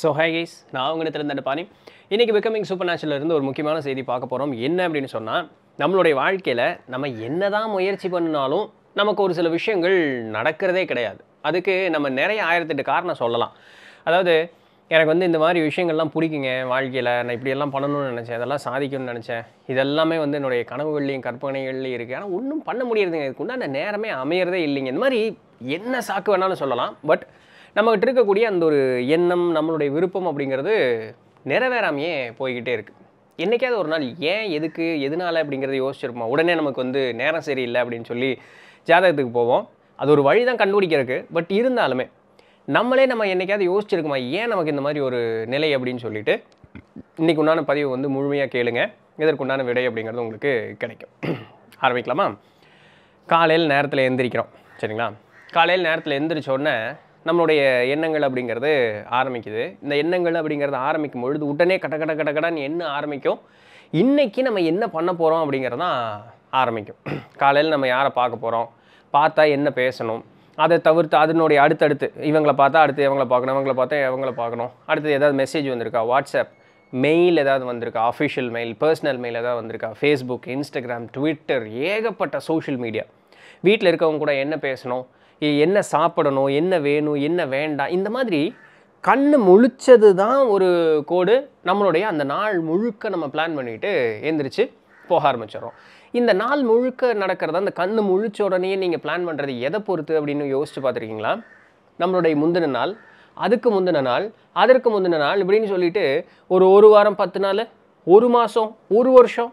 so hey guys நான் உங்கள் திறந்த பாணி இன்றைக்கி பிகமிங் சூப்பர் நேச்சுரலேருந்து ஒரு முக்கியமான செய்தி பார்க்க போகிறோம் என்ன அப்படின்னு சொன்னால் நம்மளுடைய வாழ்க்கையில் நம்ம என்ன தான் முயற்சி பண்ணினாலும் நமக்கு ஒரு சில விஷயங்கள் நடக்கிறதே கிடையாது அதுக்கு நம்ம நிறைய ஆயிரத்தெட்டு காரணம் சொல்லலாம் அதாவது எனக்கு வந்து இந்த மாதிரி விஷயங்கள்லாம் பிடிக்குங்க வாழ்க்கையில் நான் இப்படியெல்லாம் பண்ணணும்னு நினச்சேன் இதெல்லாம் சாதிக்கணும்னு நினச்சேன் இதெல்லாமே வந்து என்னுடைய கனவுகள்லையும் கற்பனைகள்லையும் இருக்குது ஆனால் ஒன்றும் பண்ண முடியறதுங்க இதுக்கு உண்டான நேரமே அமையிறதே இல்லைங்க இந்த மாதிரி என்ன சாக்கு வேணாலும் சொல்லலாம் பட் நம்மகிட்ட இருக்கக்கூடிய அந்த ஒரு எண்ணம் நம்மளுடைய விருப்பம் அப்படிங்கிறது நிறைவேறாமையே போய்கிட்டே இருக்குது என்றைக்காவது ஒரு நாள் ஏன் எதுக்கு எதனால் அப்படிங்கிறத யோசிச்சிருப்போம் உடனே நமக்கு வந்து நேரம் சரியில்லை அப்படின்னு சொல்லி ஜாதகத்துக்கு போவோம் அது ஒரு வழி தான் கண்டுபிடிக்கிறதுக்கு பட் இருந்தாலுமே நம்மளே நம்ம என்றைக்காவது யோசிச்சிருக்கோமா ஏன் நமக்கு இந்த மாதிரி ஒரு நிலை அப்படின்னு சொல்லிட்டு இன்றைக்கு உண்டான பதிவு வந்து முழுமையாக கேளுங்க இதற்குண்டான விடை அப்படிங்கிறது உங்களுக்கு கிடைக்கும் ஆரம்பிக்கலாமா காலையில் நேரத்தில் எந்திரிக்கிறோம் சரிங்களா காலையில் நேரத்தில் எந்திரிச்சோடனே நம்மளுடைய எண்ணங்கள் அப்படிங்கிறது ஆரம்பிக்குது இந்த எண்ணங்கள் அப்படிங்கிறது ஆரம்பிக்கும் பொழுது உடனே கட கட கட கடன் என்ன ஆரம்பிக்கும் இன்றைக்கி நம்ம என்ன பண்ண போகிறோம் அப்படிங்கிறது தான் ஆரம்பிக்கும் காலையில் நம்ம யாரை பார்க்க போகிறோம் பார்த்தா என்ன பேசணும் அதை தவிர்த்து அதனுடைய அடுத்தடுத்து இவங்களை பார்த்தா அடுத்து இவங்களை பார்க்கணும் இவங்களை பார்த்தா இவங்களை பார்க்கணும் அடுத்து ஏதாவது மெசேஜ் வந்திருக்கா வாட்ஸ்அப் மெயில் ஏதாவது வந்திருக்கா அஃபிஷியல் மெயில் பர்சனல் மெயில் ஏதாவது வந்திருக்கா ஃபேஸ்புக் இன்ஸ்டாகிராம் ட்விட்டர் ஏகப்பட்ட சோஷியல் மீடியா வீட்டில் இருக்கவங்க கூட என்ன பேசணும் என்ன சாப்பிடணும் என்ன வேணும் என்ன வேண்டாம் இந்த மாதிரி கண் முழிச்சது தான் ஒரு கோடு நம்மளுடைய அந்த நாள் முழுக்க நம்ம பிளான் பண்ணிவிட்டு எழுந்திரிச்சு போக ஆரம்பிச்சிடறோம் இந்த நாள் முழுக்க நடக்கிறத அந்த கண் முழிச்ச உடனே நீங்கள் பிளான் பண்ணுறது எதை பொறுத்து அப்படின்னு யோசிச்சு பார்த்துருக்கீங்களா நம்மளுடைய முந்தின நாள் அதுக்கு முந்தின நாள் அதற்கு முந்தின நாள் இப்படின்னு சொல்லிட்டு ஒரு ஒரு வாரம் பத்து நாள் ஒரு மாதம் ஒரு வருஷம்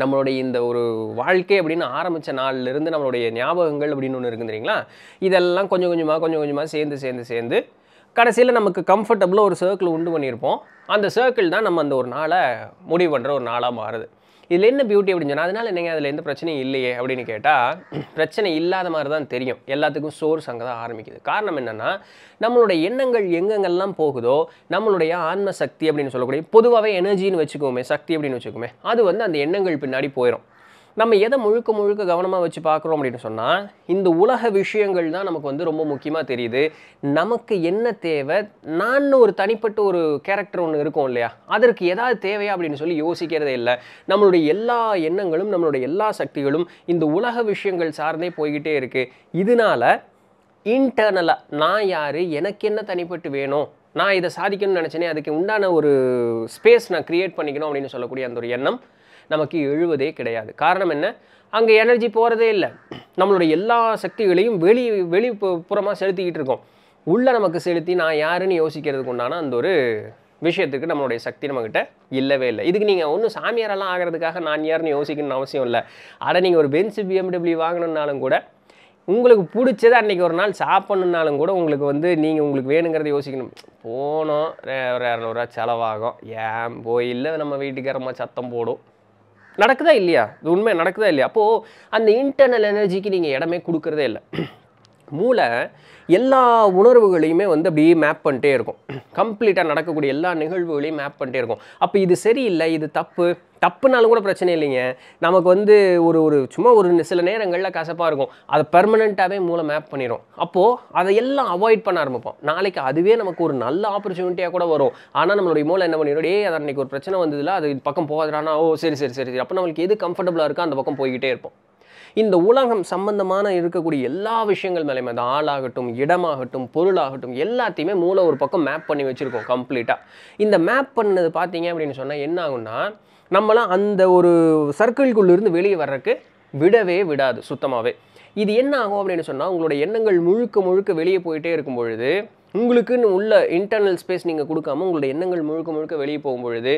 நம்மளுடைய இந்த ஒரு வாழ்க்கை அப்படின்னு ஆரம்பித்த நாள்லேருந்து நம்மளுடைய ஞாபகங்கள் அப்படின்னு ஒன்று இருக்குது தெரியுங்களா இதெல்லாம் கொஞ்சம் கொஞ்சமாக கொஞ்சம் கொஞ்சமாக சேர்ந்து சேர்ந்து சேர்ந்து கடைசியில் நமக்கு கம்ஃபர்டபுளாக ஒரு சர்க்கிள் உண்டு பண்ணியிருப்போம் அந்த சர்க்கிள் தான் நம்ம அந்த ஒரு நாளை முடிவு பண்ணுற ஒரு நாளாக மாறுது இதில் என்ன பியூட்டி அப்படின்னு சொன்னால் அதனால் நீங்கள் அதில் எந்த பிரச்சனையும் இல்லையே அப்படின்னு கேட்டால் பிரச்சனை இல்லாத மாதிரி தான் தெரியும் எல்லாத்துக்கும் சோர்ஸ் அங்கே தான் ஆரம்பிக்குது காரணம் என்னென்னா நம்மளுடைய எண்ணங்கள் எங்கெங்கெல்லாம் போகுதோ நம்மளுடைய ஆன்ம சக்தி அப்படின்னு சொல்லக்கூடிய பொதுவாகவே எனர்ஜின்னு வச்சுக்கோமே சக்தி அப்படின்னு வச்சுக்கோமே அது வந்து அந்த எண்ணங்கள் பின்னாடி போயிடும் நம்ம எதை முழுக்க முழுக்க கவனமாக வச்சு பார்க்குறோம் அப்படின்னு சொன்னால் இந்த உலக விஷயங்கள் தான் நமக்கு வந்து ரொம்ப முக்கியமாக தெரியுது நமக்கு என்ன தேவை நான் ஒரு தனிப்பட்ட ஒரு கேரக்டர் ஒன்று இருக்கும் இல்லையா அதற்கு ஏதாவது தேவையா அப்படின்னு சொல்லி யோசிக்கிறதே இல்லை நம்மளுடைய எல்லா எண்ணங்களும் நம்மளுடைய எல்லா சக்திகளும் இந்த உலக விஷயங்கள் சார்ந்தே போய்கிட்டே இருக்குது இதனால் இன்டர்னலாக நான் யார் எனக்கு என்ன தனிப்பட்டு வேணும் நான் இதை சாதிக்கணும்னு நினச்சேனே அதுக்கு உண்டான ஒரு ஸ்பேஸ் நான் க்ரியேட் பண்ணிக்கணும் அப்படின்னு சொல்லக்கூடிய அந்த ஒரு எண்ணம் நமக்கு எழுவதே கிடையாது காரணம் என்ன அங்கே எனர்ஜி போகிறதே இல்லை நம்மளுடைய எல்லா சக்திகளையும் வெளி வெளி புறமாக செலுத்திக்கிட்டு இருக்கோம் உள்ளே நமக்கு செலுத்தி நான் யாருன்னு யோசிக்கிறதுக்கு உண்டான அந்த ஒரு விஷயத்துக்கு நம்மளுடைய சக்தி நம்மக்கிட்ட இல்லவே இல்லை இதுக்கு நீங்கள் ஒன்றும் சாமியாரெல்லாம் ஆகிறதுக்காக நான் யாருன்னு யோசிக்கணும்னு அவசியம் இல்லை ஆனால் நீங்கள் ஒரு பென்சு பிஎம்டபிள்யூ வாங்கணுன்னாலும் கூட உங்களுக்கு பிடிச்சதை அன்றைக்கி ஒரு நாள் சாப்பிட்ணுன்னாலும் கூட உங்களுக்கு வந்து நீங்கள் உங்களுக்கு வேணுங்கிறத யோசிக்கணும் போனோம் ஒரு இரநூறுவா செலவாகும் ஏன் போய் இல்லை நம்ம வீட்டுக்காரமாக சத்தம் போடும் நடக்குதா இல்லையா இது உண்மை நடக்குதா இல்லையா அப்போது அந்த இன்டர்னல் எனர்ஜிக்கு நீங்கள் இடமே கொடுக்குறதே இல்லை மூளை எல்லா உணர்வுகளையுமே வந்து அப்படியே மேப் பண்ணிட்டே இருக்கும் கம்ப்ளீட்டாக நடக்கக்கூடிய எல்லா நிகழ்வுகளையும் மேப் பண்ணிட்டே இருக்கும் அப்போ இது சரியில்லை இது தப்பு தப்புனாலும் கூட பிரச்சனை இல்லைங்க நமக்கு வந்து ஒரு ஒரு சும்மா ஒரு சில நேரங்களில் கசப்பாக இருக்கும் அதை பெர்மனெண்ட்டாகவே மூளை மேப் பண்ணிடும் அப்போது அதை எல்லாம் அவாய்ட் பண்ண ஆரம்பிப்போம் நாளைக்கு அதுவே நமக்கு ஒரு நல்ல ஆப்பர்ச்சுனிட்டியாக கூட வரும் ஆனால் நம்மளுடைய மூளை என்ன பண்ணிடும் ஏ அது அன்றைக்கி ஒரு பிரச்சனை வந்ததில்ல அது பக்கம் போகாதானா ஓ சரி சரி சரி அப்போ நம்மளுக்கு எது கம்ஃபர்டபுளாக இருக்கோ அந்த பக்கம் போய்கிட்டே இருப்போம் இந்த உலகம் சம்பந்தமான இருக்கக்கூடிய எல்லா விஷயங்கள் மேலேயுமே அது ஆளாகட்டும் இடமாகட்டும் பொருளாகட்டும் எல்லாத்தையுமே மூளை ஒரு பக்கம் மேப் பண்ணி வச்சுருக்கோம் கம்ப்ளீட்டாக இந்த மேப் பண்ணது பார்த்தீங்க அப்படின்னு சொன்னால் என்ன ஆகும்னா நம்மளாம் அந்த ஒரு சர்க்கிள்குள்ளேருந்து வெளியே வர்றதுக்கு விடவே விடாது சுத்தமாகவே இது என்ன ஆகும் அப்படின்னு சொன்னால் உங்களோட எண்ணங்கள் முழுக்க முழுக்க வெளியே போயிட்டே இருக்கும் பொழுது உங்களுக்குன்னு உள்ள இன்டர்னல் ஸ்பேஸ் நீங்கள் கொடுக்காம உங்களோட எண்ணங்கள் முழுக்க முழுக்க வெளியே போகும் பொழுது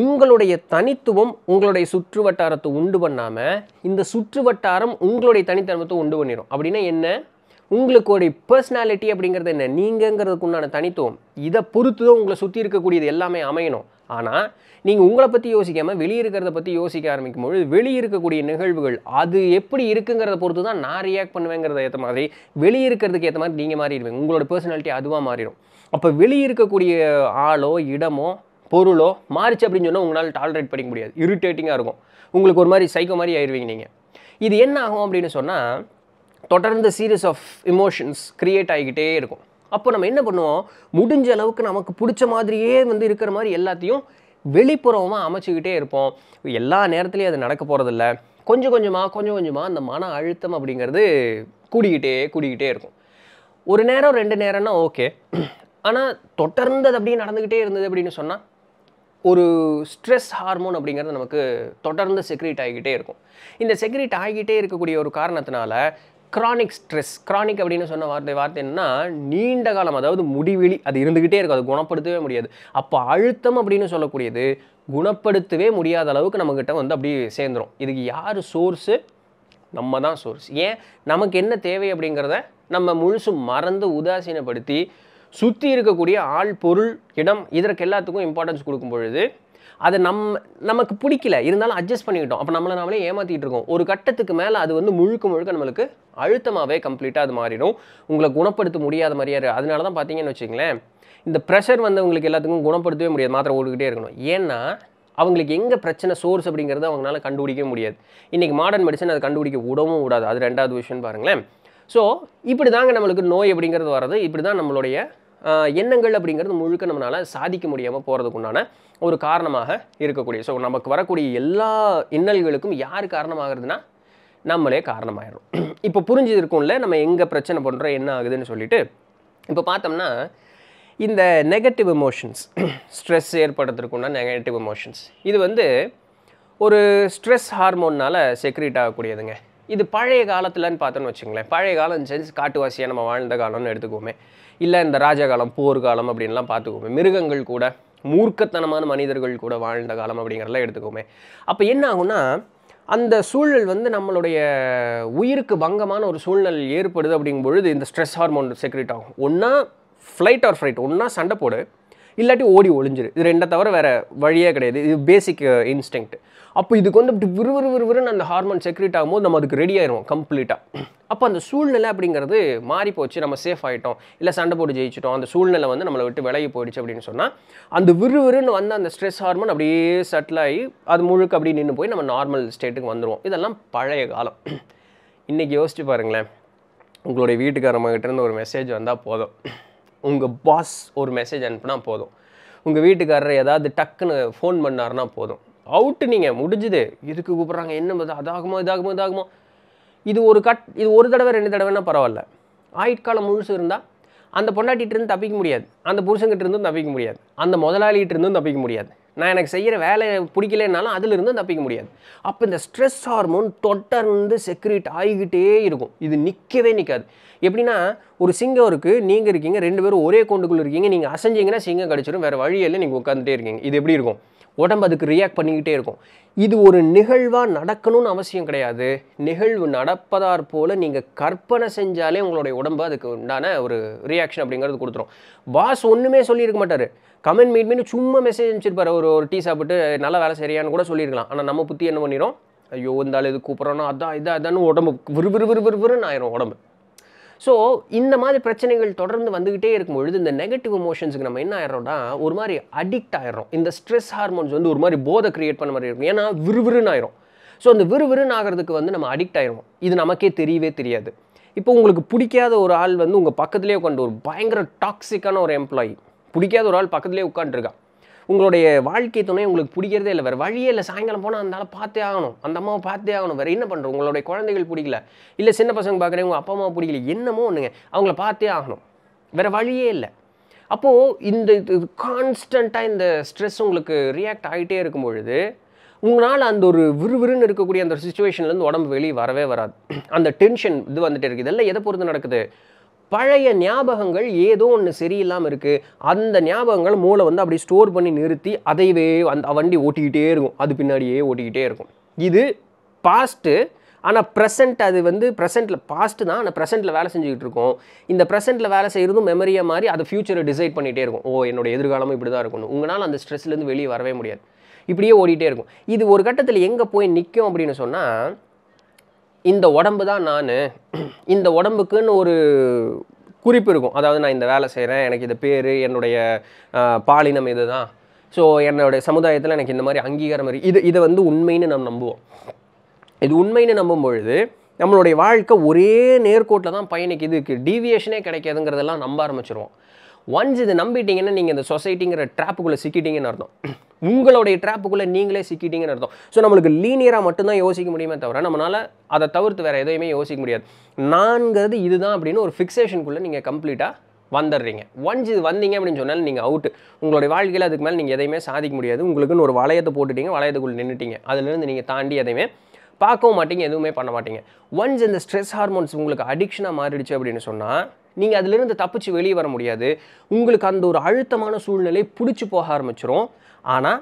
உங்களுடைய தனித்துவம் உங்களுடைய சுற்று வட்டாரத்தை உண்டு பண்ணாமல் இந்த சுற்று வட்டாரம் உங்களுடைய தனித்தன்மத்தை உண்டு பண்ணிடும் அப்படின்னா என்ன ஒரு பர்சனாலிட்டி அப்படிங்கிறது என்ன நீங்கங்கிறதுக்கு உண்டான தனித்துவம் இதை பொறுத்து தான் உங்களை சுற்றி இருக்கக்கூடியது எல்லாமே அமையணும் ஆனால் நீங்கள் உங்களை பற்றி யோசிக்காமல் வெளியே இருக்கிறத பற்றி யோசிக்க ஆரம்பிக்கும் பொழுது வெளியே இருக்கக்கூடிய நிகழ்வுகள் அது எப்படி இருக்குங்கிறத பொறுத்து தான் நான் ரியாக்ட் பண்ணுவேங்கிறத ஏற்ற மாதிரி வெளியே இருக்கிறதுக்கு ஏற்ற மாதிரி நீங்கள் மாறிடுவீங்க உங்களோட பர்சனாலிட்டி அதுவாக மாறிடும் அப்போ வெளியே இருக்கக்கூடிய ஆளோ இடமோ பொருளோ மாறிச்சு அப்படின்னு சொன்னால் உங்களால் டாலரேட் பண்ணிக்க முடியாது இரிட்டேட்டிங்காக இருக்கும் உங்களுக்கு ஒரு மாதிரி சைக்கோ மாதிரி ஆயிடுவீங்க நீங்கள் இது என்ன ஆகும் அப்படின்னு சொன்னால் தொடர்ந்து சீரியஸ் ஆஃப் இமோஷன்ஸ் க்ரியேட் ஆகிக்கிட்டே இருக்கும் அப்போ நம்ம என்ன பண்ணுவோம் முடிஞ்ச அளவுக்கு நமக்கு பிடிச்ச மாதிரியே வந்து இருக்கிற மாதிரி எல்லாத்தையும் வெளிப்புறமாக அமைச்சிக்கிட்டே இருப்போம் எல்லா நேரத்துலையும் அது நடக்க போகிறதில்ல கொஞ்சம் கொஞ்சமாக கொஞ்சம் கொஞ்சமாக அந்த மன அழுத்தம் அப்படிங்கிறது கூடிக்கிட்டே கூடிக்கிட்டே இருக்கும் ஒரு நேரம் ரெண்டு நேரம்னா ஓகே ஆனால் தொடர்ந்து அது அப்படியே நடந்துக்கிட்டே இருந்தது அப்படின்னு சொன்னால் ஒரு ஸ்ட்ரெஸ் ஹார்மோன் அப்படிங்கிறது நமக்கு தொடர்ந்து செக்ரீட் ஆகிக்கிட்டே இருக்கும் இந்த செக்ரீட் ஆகிக்கிட்டே இருக்கக்கூடிய ஒரு காரணத்தினால க்ரானிக் ஸ்ட்ரெஸ் க்ரானிக் அப்படின்னு சொன்ன வார்த்தை வார்த்தை என்னன்னா நீண்ட காலம் அதாவது முடிவெளி அது இருந்துக்கிட்டே இருக்கும் அது குணப்படுத்தவே முடியாது அப்போ அழுத்தம் அப்படின்னு சொல்லக்கூடியது குணப்படுத்தவே முடியாத அளவுக்கு நம்மக்கிட்ட வந்து அப்படியே சேர்ந்துடும் இதுக்கு யார் சோர்ஸு நம்ம தான் சோர்ஸ் ஏன் நமக்கு என்ன தேவை அப்படிங்கிறத நம்ம முழுசும் மறந்து உதாசீனப்படுத்தி சுற்றி இருக்கக்கூடிய ஆள் பொருள் இடம் இதற்கு எல்லாத்துக்கும் இம்பார்ட்டன்ஸ் கொடுக்கும் பொழுது அதை நம் நமக்கு பிடிக்கல இருந்தாலும் அட்ஜஸ்ட் பண்ணிக்கிட்டோம் அப்போ நம்மளை நாமளே ஏமாற்றிட்டு இருக்கோம் ஒரு கட்டத்துக்கு மேலே அது வந்து முழுக்க முழுக்க நம்மளுக்கு அழுத்தமாகவே கம்ப்ளீட்டாக அது மாறிடும் உங்களை குணப்படுத்த முடியாத மாதிரியாரு அதனால தான் பார்த்தீங்கன்னு வச்சுங்களேன் இந்த ப்ரெஷர் வந்து உங்களுக்கு எல்லாத்துக்கும் குணப்படுத்தவே முடியாது மாத்திரை ஓடிக்கிட்டே இருக்கணும் ஏன்னா அவங்களுக்கு எங்கே பிரச்சனை சோர்ஸ் அப்படிங்கிறத அவங்களால கண்டுபிடிக்கவே முடியாது இன்றைக்கி மாடர்ன் மெடிசன் அதை கண்டுபிடிக்க விடவும் விடாது அது ரெண்டாவது விஷயம்னு பாருங்களேன் ஸோ இப்படி தாங்க நம்மளுக்கு நோய் அப்படிங்கிறது வர்றது இப்படி தான் நம்மளுடைய எண்ணங்கள் அப்படிங்கிறது முழுக்க நம்மளால் சாதிக்க முடியாமல் போகிறதுக்குண்டான ஒரு காரணமாக இருக்கக்கூடிய ஸோ நமக்கு வரக்கூடிய எல்லா இன்னல்களுக்கும் யார் காரணமாகிறதுனா நம்மளே காரணமாயிடும் இப்போ புரிஞ்சிருக்கும்ல நம்ம எங்கே பிரச்சனை பண்ணுறோம் என்ன ஆகுதுன்னு சொல்லிட்டு இப்போ பார்த்தோம்னா இந்த நெகட்டிவ் எமோஷன்ஸ் ஸ்ட்ரெஸ் ஏற்படுறதுக்குன்னா நெகட்டிவ் எமோஷன்ஸ் இது வந்து ஒரு ஸ்ட்ரெஸ் ஹார்மோன்னால் செக்ரீட் ஆகக்கூடியதுங்க இது பழைய காலத்தில்னு பார்த்தோன்னு வச்சுங்களேன் பழைய காலம் செஞ்சு காட்டுவாசியாக நம்ம வாழ்ந்த காலம்னு எடுத்துக்கோமே இல்லை இந்த ராஜகாலம் போர்க்காலம் அப்படின்லாம் பார்த்துக்கோமே மிருகங்கள் கூட மூர்க்கத்தனமான மனிதர்கள் கூட வாழ்ந்த காலம் அப்படிங்கிறலாம் எடுத்துக்கோமே அப்போ என்ன ஆகும்னா அந்த சூழல் வந்து நம்மளுடைய உயிருக்கு பங்கமான ஒரு சூழ்நிலை ஏற்படுது அப்படிங்கும் பொழுது இந்த ஸ்ட்ரெஸ் ஹார்மோன் செக்ரெட் ஆகும் ஒன்றா ஃப்ளைட் ஆர் ஃப்ளைட் ஒன்றா சண்டை போடு இல்லாட்டி ஓடி ஒளிஞ்சிரு இது ரெண்டை தவிர வேறு வழியே கிடையாது இது பேசிக் இன்ஸ்டிங் uh, அப்போ இதுக்கு வந்து அப்படி விறுவிறு விறுவிறுன்னு அந்த ஹார்மோன் செக்ரீட் ஆகும்போது நம்ம அதுக்கு ரெடி ஆயிரும் கம்ப்ளீட்டாக அப்போ அந்த சூழ்நிலை அப்படிங்கிறது மாறி போச்சு நம்ம சேஃப் ஆகிட்டோம் இல்லை சண்டை போட்டு ஜெயிச்சிட்டோம் அந்த சூழ்நிலை வந்து நம்மளை விட்டு விலகி போயிடுச்சு அப்படின்னு சொன்னால் அந்த விறுவிறுன்னு வந்து அந்த ஸ்ட்ரெஸ் ஹார்மோன் அப்படியே செட்டில் ஆகி அது முழுக்க அப்படி நின்று போய் நம்ம நார்மல் ஸ்டேட்டுக்கு வந்துடுவோம் இதெல்லாம் பழைய காலம் இன்றைக்கி யோசிச்சு பாருங்களேன் உங்களுடைய வீட்டுக்காரம்மா கிட்டேருந்து ஒரு மெசேஜ் வந்தால் போதும் உங்கள் பாஸ் ஒரு மெசேஜ் அனுப்புனா போதும் உங்கள் வீட்டுக்காரர் ஏதாவது டக்குன்னு ஃபோன் பண்ணார்னா போதும் அவுட்டு நீங்கள் முடிஞ்சுது இதுக்கு கூப்பிட்றாங்க என்ன அதாகுமோ இதாகுமோ இதாகுமோ இது ஒரு கட் இது ஒரு தடவை ரெண்டு தடவைனா பரவாயில்ல ஆயுட்காலம் முழுசு இருந்தால் அந்த பொண்டாட்டிகிட்டிருந்து தப்பிக்க முடியாது அந்த புருஷங்கிட்ட இருந்தும் தப்பிக்க முடியாது அந்த முதலாளிகிட்ட இருந்தும் தப்பிக்க முடியாது நான் எனக்கு செய்கிற வேலை பிடிக்கலனாலும் அதிலிருந்து தப்பிக்க முடியாது அப்போ இந்த ஸ்ட்ரெஸ் ஹார்மோன் தொடர்ந்து செக்ரேட் ஆகிக்கிட்டே இருக்கும் இது நிற்கவே நிற்காது எப்படின்னா ஒரு சிங்கம் இருக்குது நீங்கள் இருக்கீங்க ரெண்டு பேரும் ஒரே கொண்டுக்குள்ளே இருக்கீங்க நீங்கள் அசைஞ்சிங்கன்னா சிங்கம் கடிச்சிடும் வேறு வழியில் நீங்கள் உட்காந்துட்டே இருக்கீங்க இது எப்படி இருக்கும் உடம்பு அதுக்கு ரியாக்ட் பண்ணிக்கிட்டே இருக்கும் இது ஒரு நிகழ்வாக நடக்கணும்னு அவசியம் கிடையாது நிகழ்வு நடப்பதார் போல் நீங்கள் கற்பனை செஞ்சாலே உங்களுடைய உடம்பு அதுக்கு உண்டான ஒரு ரியாக்ஷன் அப்படிங்கிறது கொடுத்துரும் பாஸ் ஒன்றுமே சொல்லியிருக்க மாட்டார் கமெண்ட் மீட் மீன் சும்மா மெசேஜ் அனுப்பிச்சிருப்பார் ஒரு ஒரு டீ சாப்பிட்டு நல்லா வேலை சரியான்னு கூட சொல்லியிருக்கலாம் ஆனால் நம்ம புத்தி என்ன பண்ணிடும் ஐயோ இந்த இது கூப்பிட்றோன்னா அதான் இதான் அதான்னு உடம்பு விறுவிறு விறுவிறுன்னு ஆயிரும் உடம்பு ஸோ இந்த மாதிரி பிரச்சனைகள் தொடர்ந்து வந்துக்கிட்டே இருக்கும் பொழுது இந்த நெகட்டிவ் எமோஷன்ஸுக்கு நம்ம என்ன ஆயிடுறோம்னா ஒரு மாதிரி அடிக்ட் ஆயிரும் இந்த ஸ்ட்ரெஸ் ஹார்மோன்ஸ் வந்து ஒரு மாதிரி போதை கிரியேட் பண்ண மாதிரி இருக்கும் ஏன்னா விறுவிறுன்னு ஆயிரும் ஸோ அந்த விறுவிறுன்னு ஆகிறதுக்கு வந்து நம்ம அடிக்ட் ஆயிரும் இது நமக்கே தெரியவே தெரியாது இப்போ உங்களுக்கு பிடிக்காத ஒரு ஆள் வந்து உங்கள் பக்கத்துலேயே உட்காந்து ஒரு பயங்கர டாக்ஸிக்கான ஒரு எம்ப்ளாயி பிடிக்காத ஒரு ஆள் பக்கத்துலேயே உட்காந்துருக்கான் உங்களுடைய வாழ்க்கை துணை உங்களுக்கு பிடிக்கிறதே இல்லை வேறு வழியே இல்லை சாயங்காலம் போனால் அந்தாலும் பார்த்தே ஆகணும் அந்த அம்மாவை பார்த்தே ஆகணும் வேறு என்ன பண்ணுறோம் உங்களுடைய குழந்தைகள் பிடிக்கல இல்லை சின்ன பசங்க பார்க்குறேன் உங்கள் அப்பா அம்மா பிடிக்கல என்னமோ ஒன்றுங்க அவங்கள பார்த்தே ஆகணும் வேறு வழியே இல்லை அப்போது இந்த இது கான்ஸ்டண்ட்டாக இந்த ஸ்ட்ரெஸ் உங்களுக்கு ரியாக்ட் ஆகிட்டே இருக்கும் பொழுது உங்களால் அந்த ஒரு விறுவிறுன்னு இருக்கக்கூடிய அந்த சுச்சுவேஷன்லேருந்து உடம்பு வெளியே வரவே வராது அந்த டென்ஷன் இது வந்துகிட்டே இருக்குது இதெல்லாம் எதை பொறுத்து நடக்குது பழைய ஞாபகங்கள் ஏதோ ஒன்று சரியில்லாமல் இருக்குது அந்த ஞாபகங்கள் மூளை வந்து அப்படி ஸ்டோர் பண்ணி நிறுத்தி அதைவே அந்த வண்டி ஓட்டிக்கிட்டே இருக்கும் அது பின்னாடியே ஓட்டிக்கிட்டே இருக்கும் இது பாஸ்ட்டு ஆனால் ப்ரெசென்ட் அது வந்து ப்ரெசென்ட்டில் பாஸ்ட்டு தான் ஆனால் ப்ரெசென்ட்டில் வேலை செஞ்சுக்கிட்டு இருக்கோம் இந்த ப்ரெசென்ட்டில் வேலை செய்கிறதும் மெமரியாக மாதிரி அதை ஃப்யூச்சரை டிசைட் பண்ணிகிட்டே இருக்கும் ஓ என்னோட எதிர்காலமும் இப்படி தான் இருக்கணும் உங்களால் அந்த ஸ்ட்ரெஸ்லேருந்து வெளியே வரவே முடியாது இப்படியே ஓடிட்டே இருக்கும் இது ஒரு கட்டத்தில் எங்கே போய் நிற்கும் அப்படின்னு சொன்னால் இந்த உடம்பு தான் நான் இந்த உடம்புக்குன்னு ஒரு குறிப்பு இருக்கும் அதாவது நான் இந்த வேலை செய்கிறேன் எனக்கு இந்த பேர் என்னுடைய பாலினம் இது தான் ஸோ என்னுடைய சமுதாயத்தில் எனக்கு இந்த மாதிரி அங்கீகாரம் இருக்குது இது இதை வந்து உண்மைன்னு நம்ம நம்புவோம் இது உண்மைன்னு நம்பும் பொழுது நம்மளுடைய வாழ்க்கை ஒரே நேர்கோட்டில் தான் இதுக்கு டீவியேஷனே கிடைக்காதுங்கிறதெல்லாம் நம்ப ஆரம்பிச்சிருவோம் ஒன்ஸ் இதை நம்பிட்டீங்கன்னா நீங்கள் இந்த சொசைட்டிங்கிற ட்ராப்புக்குள்ளே சிக்கிட்டீங்கன்னு அர்த்தம் உங்களுடைய ட்ராப்புக்குள்ளே நீங்களே சிக்கிட்டீங்கன்னு அர்த்தம் ஸோ நம்மளுக்கு லீனியராக மட்டும்தான் யோசிக்க முடியுமே தவிர நம்மளால் அதை தவிர்த்து வேறு எதையுமே யோசிக்க முடியாது நான்கிறது இதுதான் அப்படின்னு ஒரு ஃபிக்ஸேஷனுக்குள்ளே நீங்கள் கம்ப்ளீட்டாக வந்துடுறீங்க ஒன்ஸ் இது வந்தீங்க அப்படின்னு சொன்னாலும் நீங்கள் அவுட்டு உங்களுடைய வாழ்க்கையில் அதுக்கு மேலே நீங்கள் எதையுமே சாதிக்க முடியாது உங்களுக்குன்னு ஒரு வளையத்தை போட்டுட்டீங்க வளையத்துக்குள்ளே நின்றுட்டீங்க அதுலேருந்து நீங்கள் தாண்டி எதையுமே பார்க்கவும் மாட்டீங்க எதுவுமே பண்ண மாட்டீங்க ஒன்ஸ் இந்த ஸ்ட்ரெஸ் ஹார்மோன்ஸ் உங்களுக்கு அடிக்ஷனாக மாறிடுச்சு அப்படின்னு சொன்னால் நீங்கள் அதிலிருந்து தப்பிச்சு வெளியே வர முடியாது உங்களுக்கு அந்த ஒரு அழுத்தமான சூழ்நிலை பிடிச்சி போக ஆரம்பிச்சிடும் ஆனால்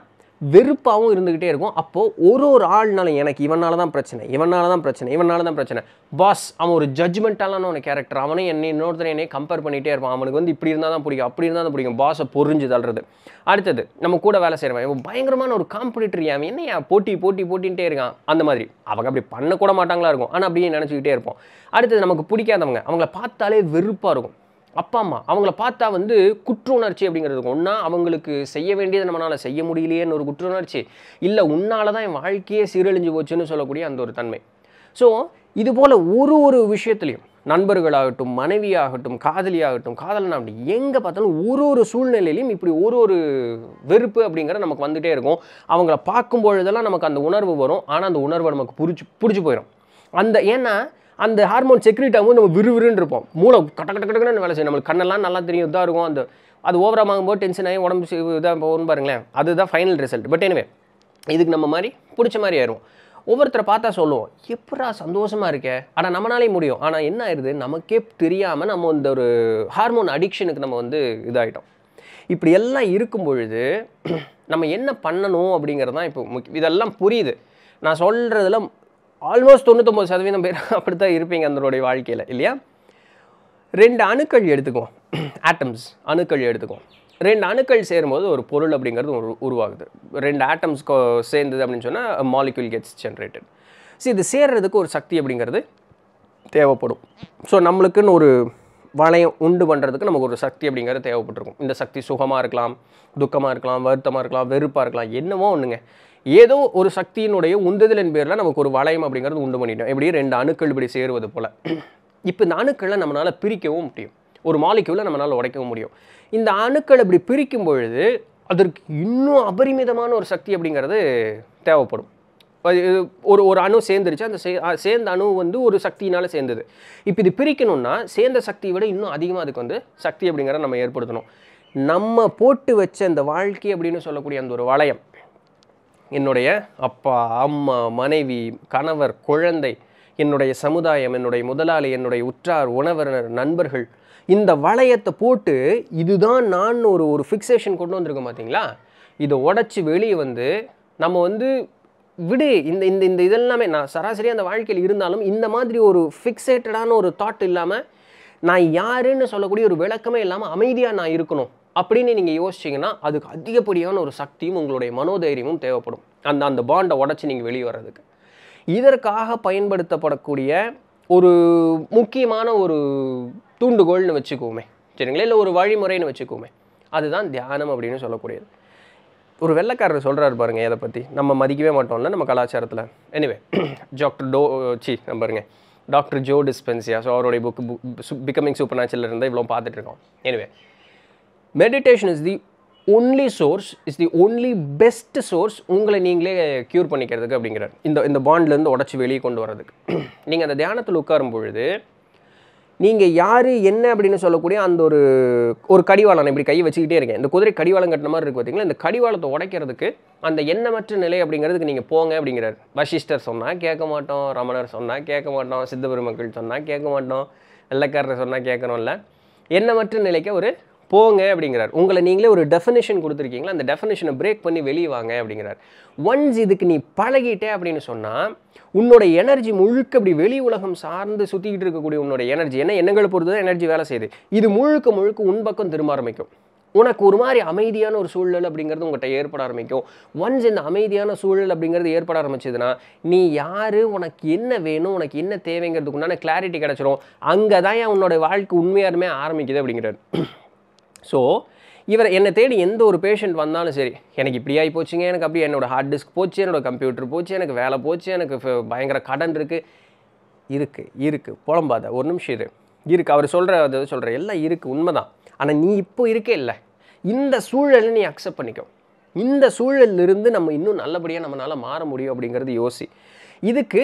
வெறுப்பாகவும் இருந்துக்கிட்டே இருக்கும் அப்போது ஒரு ஒரு ஆள்னாலும் எனக்கு இவனால தான் பிரச்சனை இவனால தான் பிரச்சனை இவனால தான் பிரச்சனை பாஸ் அவன் ஒரு ஜட்ஜ்மெண்ட்டாலான ஒரு கேரக்டர் அவனே என்னை இன்னொருத்தர் என்னை கம்பேர் பண்ணிகிட்டே இருப்பான் அவனுக்கு வந்து இப்படி இருந்தால் தான் பிடிக்கும் அப்படி இருந்தால் தான் பிடிக்கும் பாஸை பொறிஞ்சு தள்ளுறது அடுத்தது நம்ம கூட வேலை செய்கிறவன் இவன் பயங்கரமான ஒரு காம்படிட்டர் அவன் என்னையா போட்டி போட்டி போட்டின்ட்டே இருக்கான் அந்த மாதிரி அவங்க அப்படி பண்ணக்கூட மாட்டாங்களா இருக்கும் ஆனால் அப்படியே நினச்சிக்கிட்டே இருப்போம் அடுத்தது நமக்கு பிடிக்காதவங்க அவங்கள பார்த்தாலே வெறுப்பாக இருக்கும் அப்பா அம்மா அவங்கள பார்த்தா வந்து குற்ற உணர்ச்சி அப்படிங்கிறது ஒன்றா அவங்களுக்கு செய்ய வேண்டியதை நம்மளால் செய்ய முடியலையேன்னு ஒரு குற்ற உணர்ச்சி இல்லை உன்னால தான் என் வாழ்க்கையே சீரழிஞ்சு போச்சுன்னு சொல்லக்கூடிய அந்த ஒரு தன்மை ஸோ இது போல் ஒரு ஒரு விஷயத்துலையும் நண்பர்களாகட்டும் மனைவியாகட்டும் காதலியாகட்டும் காதலன் அப்படி எங்கே பார்த்தாலும் ஒரு ஒரு சூழ்நிலையிலையும் இப்படி ஒரு ஒரு வெறுப்பு அப்படிங்கிற நமக்கு வந்துகிட்டே இருக்கும் அவங்கள பார்க்கும்பொழுதெல்லாம் நமக்கு அந்த உணர்வு வரும் ஆனால் அந்த உணர்வை நமக்கு புரிச்சு பிடிச்சி போயிடும் அந்த ஏன்னா அந்த ஹார்மோன் செக்ரிட் ஆகும்போது நம்ம விறுவிறுன்னு இருப்போம் மூளை கட்ட கட்ட கட்டக்கன்னு வேலை செய்யும் நம்மளுக்கு கண்ணெல்லாம் நல்லா தெரியும் இதாக இருக்கும் அந்த அது ஓவராக ஆகும்போது டென்ஷன் ஆகி உடம்பு இதாக போகணும் பாருங்களேன் அதுதான் ஃபைனல் ரிசல்ட் பட் எனவே இதுக்கு நம்ம மாதிரி பிடிச்ச மாதிரி ஆயிரும் ஒவ்வொருத்தரை பார்த்தா சொல்லுவோம் எப்படா சந்தோஷமாக இருக்கே ஆனால் நம்மளாலே முடியும் ஆனால் என்ன ஆயிடுது நமக்கே தெரியாமல் நம்ம இந்த ஒரு ஹார்மோன் அடிக்ஷனுக்கு நம்ம வந்து இதாகிட்டோம் இப்படி எல்லாம் இருக்கும் பொழுது நம்ம என்ன பண்ணணும் அப்படிங்கிறது தான் இப்போ முக்கிய இதெல்லாம் புரியுது நான் சொல்கிறதுல ஆல்மோஸ்ட் தொண்ணூத்தொம்பது சதவீதம் பேர் அப்படி தான் இருப்பீங்க அதனுடைய வாழ்க்கையில் இல்லையா ரெண்டு அணுக்கள் எடுத்துக்குவோம் ஆட்டம்ஸ் அணுக்கள் எடுத்துக்குவோம் ரெண்டு அணுக்கள் சேரும்போது ஒரு பொருள் அப்படிங்கிறது ஒரு உருவாகுது ரெண்டு ஆட்டம்ஸ் சேர்ந்தது அப்படின்னு சொன்னால் மாலிக்யூல் கெட்ஸ் ஜென்ரேட்டட் ஸோ இது சேர்றதுக்கு ஒரு சக்தி அப்படிங்கிறது தேவைப்படும் ஸோ நம்மளுக்குன்னு ஒரு வளையம் உண்டு பண்ணுறதுக்கு நமக்கு ஒரு சக்தி அப்படிங்கிறது தேவைப்பட்டிருக்கும் இந்த சக்தி சுகமாக இருக்கலாம் துக்கமாக இருக்கலாம் வருத்தமாக இருக்கலாம் வெறுப்பாக இருக்கலாம் என்னமோ ஒன்றுங்க ஏதோ ஒரு சக்தியினுடைய உந்துதலின் பேரில் நமக்கு ஒரு வளையம் அப்படிங்கிறது உண்டு பண்ணிட்டோம் இப்படி ரெண்டு அணுக்கள் இப்படி சேருவது போல் இப்போ இந்த அணுக்களை நம்மளால் பிரிக்கவும் முடியும் ஒரு மாலிக்யூலை நம்மளால் உடைக்கவும் முடியும் இந்த அணுக்கள் இப்படி பிரிக்கும் பொழுது அதற்கு இன்னும் அபரிமிதமான ஒரு சக்தி அப்படிங்கிறது தேவைப்படும் ஒரு ஒரு அணு சேர்ந்துருச்சு அந்த சே சேர்ந்த அணு வந்து ஒரு சக்தினால் சேர்ந்தது இப்போ இது பிரிக்கணும்னா சேர்ந்த சக்தியை விட இன்னும் அதிகமாக அதுக்கு வந்து சக்தி அப்படிங்கிறத நம்ம ஏற்படுத்தணும் நம்ம போட்டு வச்ச அந்த வாழ்க்கை அப்படின்னு சொல்லக்கூடிய அந்த ஒரு வளையம் என்னுடைய அப்பா அம்மா மனைவி கணவர் குழந்தை என்னுடைய சமுதாயம் என்னுடைய முதலாளி என்னுடைய உற்றார் உணவரினர் நண்பர்கள் இந்த வளையத்தை போட்டு இதுதான் நான் ஒரு ஒரு ஃபிக்ஸேஷன் கொண்டு வந்திருக்கோம் பார்த்தீங்களா இதை உடச்சி வெளியே வந்து நம்ம வந்து விடு இந்த இந்த இந்த இதெல்லாமே நான் சராசரியாக அந்த வாழ்க்கையில் இருந்தாலும் இந்த மாதிரி ஒரு ஃபிக்ஸேட்டடான ஒரு தாட் இல்லாமல் நான் யாருன்னு சொல்லக்கூடிய ஒரு விளக்கமே இல்லாமல் அமைதியாக நான் இருக்கணும் அப்படின்னு நீங்கள் யோசிச்சிங்கன்னா அதுக்கு அதிகப்படியான ஒரு சக்தியும் உங்களுடைய மனோதைரியமும் தேவைப்படும் அந்த அந்த பாண்டை உடச்சி நீங்கள் வெளியே வர்றதுக்கு இதற்காக பயன்படுத்தப்படக்கூடிய ஒரு முக்கியமான ஒரு தூண்டுகோல்னு வச்சுக்குவோமே சரிங்களா இல்லை ஒரு வழிமுறைன்னு வச்சுக்குவோமே அதுதான் தியானம் அப்படின்னு சொல்லக்கூடியது ஒரு வெள்ளக்காரர் சொல்கிறாரு பாருங்க இதை பற்றி நம்ம மதிக்கவே மாட்டோம்ல நம்ம கலாச்சாரத்தில் எனிவே டாக்டர் டோ சி நம்ம பாருங்க டாக்டர் ஜோ டிஸ்பென்சியா ஸோ அவருடைய புக் பிகமிங் சூப்பர் நேச்சுரல் இருந்தால் இவ்வளோ பார்த்துட்ருக்கோம் anyway meditation is the only source is the only best source உங்களை நீங்களே க்யூர் பண்ணிக்கிறதுக்கு அப்படிங்கிறார் இந்த இந்த பாண்ட்லேருந்து உடச்சி வெளியே கொண்டு வர்றதுக்கு நீங்கள் அந்த தியானத்தில் உட்காரும் பொழுது நீங்கள் யார் என்ன அப்படின்னு சொல்லக்கூடிய அந்த ஒரு ஒரு கடிவாளம் இப்படி கை வச்சுக்கிட்டே இருக்கேன் இந்த குதிரை கடிவாளம் கட்டின மாதிரி இருக்குது பார்த்தீங்களா இந்த கடிவாளத்தை உடைக்கிறதுக்கு அந்த எண்ணமற்ற நிலை அப்படிங்கிறதுக்கு நீங்கள் போங்க அப்படிங்கிறார் வசிஷ்டர் சொன்னால் கேட்க மாட்டோம் ரமணர் சொன்னால் கேட்க மாட்டோம் சித்த பெருமக்கள் சொன்னால் கேட்க மாட்டோம் வெள்ளக்காரரை சொன்னால் கேட்குறோம்ல எண்ணமற்ற நிலைக்கு ஒரு போங்க அப்படிங்கிறார் உங்களை நீங்களே ஒரு டெஃபினேஷன் கொடுத்துருக்கீங்களா அந்த டெஃபினேஷனை பிரேக் பண்ணி வெளியே வாங்க அப்படிங்கிறார் ஒன்ஸ் இதுக்கு நீ பழகிட்டே அப்படின்னு சொன்னால் உன்னோட எனர்ஜி முழுக்க அப்படி வெளி உலகம் சார்ந்து சுற்றிக்கிட்டு இருக்கக்கூடிய உன்னோட எனர்ஜி என்ன எண்ணங்களை பொறுத்து தான் எனர்ஜி வேலை செய்யுது இது முழுக்க முழுக்க உன் பக்கம் திரும்ப ஆரம்பிக்கும் உனக்கு ஒரு மாதிரி அமைதியான ஒரு சூழல் அப்படிங்கிறது உங்கள்கிட்ட ஏற்பட ஆரம்பிக்கும் ஒன்ஸ் இந்த அமைதியான சூழல் அப்படிங்கிறது ஏற்பட ஆரம்பிச்சதுன்னா நீ யார் உனக்கு என்ன வேணும் உனக்கு என்ன தேவைங்கிறதுக்கு உண்டான கிளாரிட்டி கிடச்சிரும் அங்கே தான் உன்னோட வாழ்க்கை உண்மையாருமே ஆரம்பிக்குது அப்படிங்கிறார் ஸோ இவர் என்னை தேடி எந்த ஒரு பேஷண்ட் வந்தாலும் சரி எனக்கு இப்படி ஆகி போச்சுங்க எனக்கு அப்படி என்னோடய ஹார்ட் டிஸ்க் போச்சு என்னோடய கம்ப்யூட்டர் போச்சு எனக்கு வேலை போச்சு எனக்கு பயங்கர கடன் இருக்குது இருக்குது இருக்குது புலம்பாத ஒரு நிமிஷம் இரு இருக்குது அவர் சொல்கிற அது சொல்கிற எல்லாம் இருக்குது உண்மைதான் ஆனால் நீ இப்போ இருக்கே இல்லை இந்த சூழலை நீ அக்செப்ட் பண்ணிக்கோ இந்த சூழலிருந்து நம்ம இன்னும் நல்லபடியாக நம்மளால் மாற முடியும் அப்படிங்கிறது யோசி இதுக்கு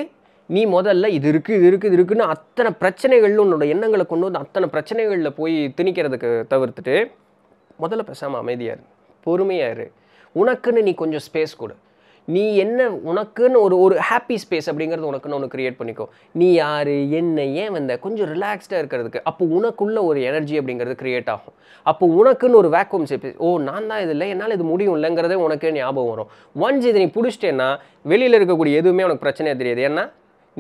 நீ முதல்ல இது இருக்குது இது இருக்குது இருக்குன்னு அத்தனை பிரச்சனைகளில் உன்னோட எண்ணங்களை கொண்டு வந்து அத்தனை பிரச்சனைகளில் போய் திணிக்கிறதுக்கு தவிர்த்துட்டு முதல்ல பேசாமல் அமைதியாக இரு பொறுமையாக இரு உனக்குன்னு நீ கொஞ்சம் ஸ்பேஸ் கொடு நீ என்ன உனக்குன்னு ஒரு ஒரு ஹாப்பி ஸ்பேஸ் அப்படிங்கிறது உனக்குன்னு ஒன்று க்ரியேட் பண்ணிக்கோ நீ யார் என்ன ஏன் வந்த கொஞ்சம் ரிலாக்ஸ்டாக இருக்கிறதுக்கு அப்போ உனக்குள்ள ஒரு எனர்ஜி அப்படிங்கிறது க்ரியேட் ஆகும் அப்போ உனக்குன்னு ஒரு வேக்யூம் சேப்பி ஓ நான் தான் இதில் என்னால் இது முடியும் இல்லைங்கிறதே உனக்கே ஞாபகம் வரும் ஒன்ஸ் இதை நீ பிடிச்சிட்டேன்னா வெளியில் இருக்கக்கூடிய எதுவுமே உனக்கு பிரச்சனையாக தெரியாது ஏன்னா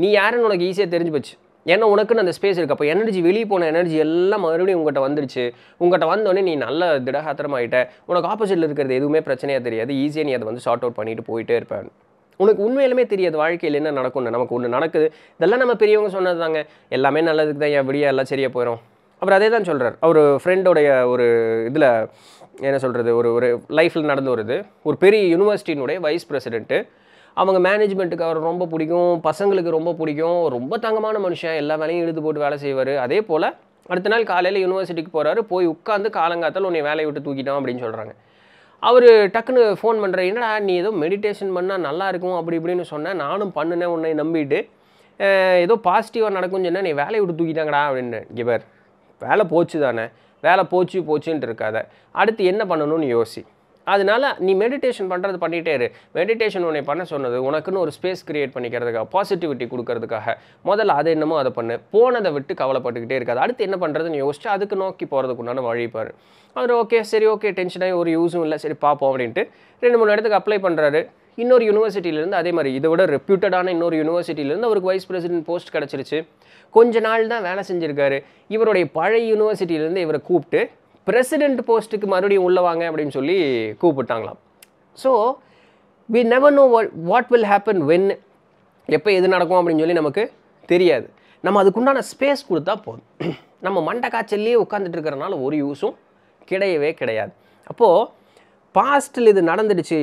நீ யாருன்னு உனக்கு ஈஸியாக தெரிஞ்சு போச்சு ஏன்னா உனக்குன்னு அந்த ஸ்பேஸ் இருக்குது அப்போ எனர்ஜி வெளியே போன எனர்ஜி எல்லாம் மறுபடியும் உங்கள்கிட்ட வந்துருச்சு உங்கள்கிட்ட வந்தோடனே நீ நல்ல திடகாத்திரமாயிட்ட உனக்கு ஆப்போசிட்டில் இருக்கிறது எதுவுமே பிரச்சனையாக தெரியாது ஈஸியாக நீ அதை வந்து ஷார்ட் அவுட் பண்ணிட்டு போயிட்டே இருப்பேன் உனக்கு உண்மையிலுமே தெரியாது வாழ்க்கையில் என்ன நடக்கும்னு நமக்கு ஒன்று நடக்குது இதெல்லாம் நம்ம பெரியவங்க சொன்னது தாங்க எல்லாமே நல்லதுக்கு தான் விடியா எல்லாம் சரியாக போயிடும் அப்புறம் அதே தான் சொல்கிறார் அவர் ஃப்ரெண்டோடைய ஒரு இதில் என்ன சொல்கிறது ஒரு ஒரு லைஃப்பில் நடந்து வருது ஒரு பெரிய யூனிவர்சிட்டினுடைய வைஸ் பிரசிடென்ட்டு அவங்க மேனேஜ்மெண்ட்டுக்கு அவர் ரொம்ப பிடிக்கும் பசங்களுக்கு ரொம்ப பிடிக்கும் ரொம்ப தங்கமான மனுஷன் எல்லா வேலையும் இழுத்து போட்டு வேலை செய்வார் அதே போல் அடுத்த நாள் காலையில் யூனிவர்சிட்டிக்கு போகிறாரு போய் உட்காந்து காலங்காத்தால் உன்னை வேலையை விட்டு தூக்கிட்டோம் அப்படின்னு சொல்கிறாங்க அவர் டக்குன்னு ஃபோன் பண்ணுற என்னடா நீ ஏதோ மெடிடேஷன் பண்ணால் நல்லா இருக்கும் அப்படி இப்படின்னு சொன்னேன் நானும் பண்ணினேன் உன்னை நம்பிட்டு ஏதோ பாசிட்டிவாக நடக்கும்னு சொன்னால் நீ வேலையை விட்டு தூக்கிட்டாங்கடா அப்படின்னு கிவர் வேலை போச்சு தானே வேலை போச்சு போச்சுன்ட்டு இருக்காத அடுத்து என்ன பண்ணணும்னு யோசி அதனால நீ மெடிடேஷன் பண்ணுறது பண்ணிகிட்டே இரு மெடிடேஷன் உன்னை பண்ண சொன்னது உனக்குன்னு ஒரு ஸ்பேஸ் க்ரியேட் பண்ணிக்கிறதுக்காக பாசிட்டிவிட்டி கொடுக்கறதுக்காக முதல்ல அதை என்னமோ அதை பண்ணு போனதை விட்டு கவலைப்பட்டுக்கிட்டே இருக்காது அடுத்து என்ன பண்ணுறதுன்னு யோசிச்சு அதுக்கு நோக்கி போகிறதுக்கு உண்டான வழிப்பார் அவர் ஓகே சரி ஓகே டென்ஷனாகி ஒரு யூஸும் இல்லை சரி பார்ப்போம் அப்படின்ட்டு ரெண்டு மூணு இடத்துக்கு அப்ளை பண்ணுறாரு இன்னொரு யூனிவர்சிட்டியிலேருந்து அதே மாதிரி இதை விட ரெப்யூட்டடான இன்னொரு யூனிவர்சிட்டியிலேருந்து அவருக்கு வைஸ் பிரசிடென்ட் போஸ்ட் கிடச்சிருச்சு கொஞ்ச நாள் தான் வேலை செஞ்சுருக்காரு இவருடைய பழைய யூனிவர்சிட்டியிலேருந்து இவரை கூப்பிட்டு பிரசிடென்ட் போஸ்ட்டுக்கு மறுபடியும் உள்ளே வாங்க அப்படின்னு சொல்லி கூப்பிட்டாங்களாம் so we never know what will happen when எப்போ எது நடக்கும் அப்படின்னு சொல்லி நமக்கு தெரியாது நம்ம அதுக்குண்டான ஸ்பேஸ் கொடுத்தா போதும் நம்ம மண்டை காய்ச்சல்லையே உட்காந்துட்டு இருக்கிறனால ஒரு யூஸும் கிடையவே கிடையாது அப்போது பாஸ்டில் இது நடந்துடுச்சு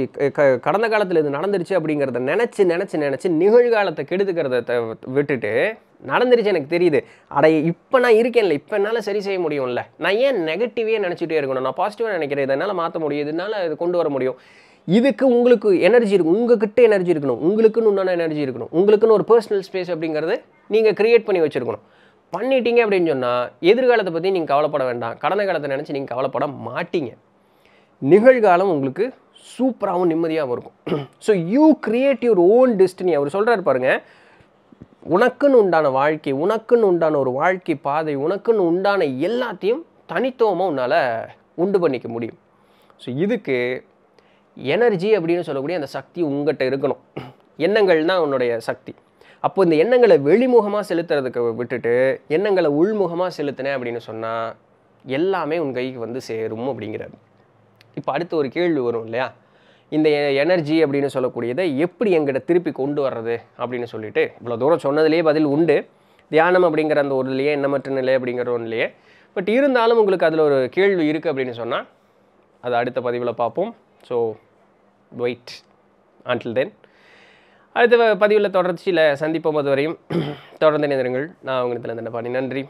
கடந்த காலத்தில் இது நடந்துடுச்சு அப்படிங்கிறத நினச்சி நினச்சி நினச்சி நிகழ்காலத்தை கெடுத்துக்கிறத விட்டுட்டு நடந்துருச்சு எனக்கு தெரியுது அடைய இப்போ நான் இருக்கேன்ல இப்போ என்னால் சரி செய்ய முடியும்ல நான் ஏன் நெகட்டிவே நினச்சிட்டே இருக்கணும் நான் பாசிட்டிவாக நினைக்கிறேன் என்னால் மாற்ற முடியும் இதனால் இது கொண்டு வர முடியும் இதுக்கு உங்களுக்கு எனர்ஜி இருக்கும் உங்ககிட்ட எனர்ஜி இருக்கணும் உங்களுக்குன்னு உண்டான எனர்ஜி இருக்கணும் உங்களுக்குன்னு ஒரு பர்சனல் ஸ்பேஸ் அப்படிங்கிறது நீங்கள் க்ரியேட் பண்ணி வச்சுருக்கணும் பண்ணிட்டீங்க அப்படின்னு சொன்னால் எதிர்காலத்தை பற்றி நீங்கள் கவலைப்பட வேண்டாம் கடந்த காலத்தை நினச்சி நீங்கள் கவலைப்பட மாட்டீங்க நிகழ்காலம் உங்களுக்கு சூப்பராகவும் நிம்மதியாகவும் இருக்கும் so you create your own destiny அவர் சொல்கிறார் பாருங்கள் உனக்குன்னு உண்டான வாழ்க்கை உனக்குன்னு உண்டான ஒரு வாழ்க்கை பாதை உனக்குன்னு உண்டான எல்லாத்தையும் தனித்துவமாக உன்னால் உண்டு பண்ணிக்க முடியும் ஸோ இதுக்கு எனர்ஜி அப்படின்னு சொல்லக்கூடிய அந்த சக்தி உங்கள்கிட்ட இருக்கணும் எண்ணங்கள் தான் உன்னுடைய சக்தி அப்போ இந்த எண்ணங்களை வெளிமுகமாக செலுத்துறதுக்கு விட்டுட்டு எண்ணங்களை உள்முகமாக செலுத்தினேன் அப்படின்னு சொன்னால் எல்லாமே உன் கைக்கு வந்து சேரும் அப்படிங்கிறாரு இப்போ அடுத்து ஒரு கேள்வி வரும் இல்லையா இந்த எனர்ஜி அப்படின்னு சொல்லக்கூடியதை எப்படி எங்கிட்ட திருப்பி கொண்டு வர்றது அப்படின்னு சொல்லிட்டு இவ்வளோ தூரம் சொன்னதுலேயே பதில் உண்டு தியானம் அப்படிங்கிற அந்த ஒரு இல்லையே எண்ணமற்ற நிலை அப்படிங்கிற ஒன்றுலையே பட் இருந்தாலும் உங்களுக்கு அதில் ஒரு கேள்வி இருக்குது அப்படின்னு சொன்னால் அது அடுத்த பதிவில் பார்ப்போம் ஸோ வெயிட் ஆண்டில் தென் அடுத்த பதிவில் தொடர்ச்சியில் சந்திப்போம் அதுவரையும் தொடர்ந்து நினைந்திருங்கள் நான் உங்களிடத்துல இந்த நன்றி